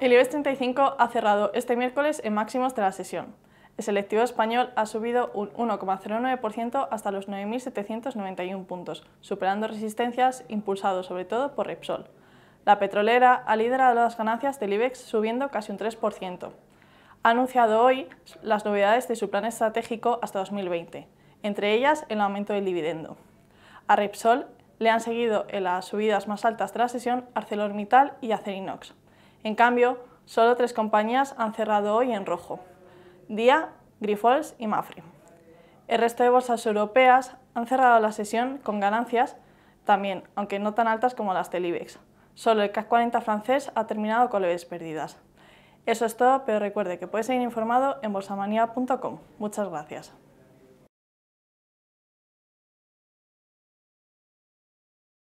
El IBEX 35 ha cerrado este miércoles en máximos de la sesión. El selectivo español ha subido un 1,09% hasta los 9.791 puntos, superando resistencias impulsados sobre todo por Repsol. La petrolera ha liderado las ganancias del IBEX subiendo casi un 3%. Ha anunciado hoy las novedades de su plan estratégico hasta 2020, entre ellas el aumento del dividendo. A Repsol le han seguido en las subidas más altas de la sesión ArcelorMittal y Acerinox, en cambio, solo tres compañías han cerrado hoy en rojo, DIA, Grifols y Mafri. El resto de bolsas europeas han cerrado la sesión con ganancias también, aunque no tan altas como las del IBEX. Solo el CAC 40 francés ha terminado con leves pérdidas. Eso es todo, pero recuerde que puede seguir informado en bolsamania.com. Muchas gracias.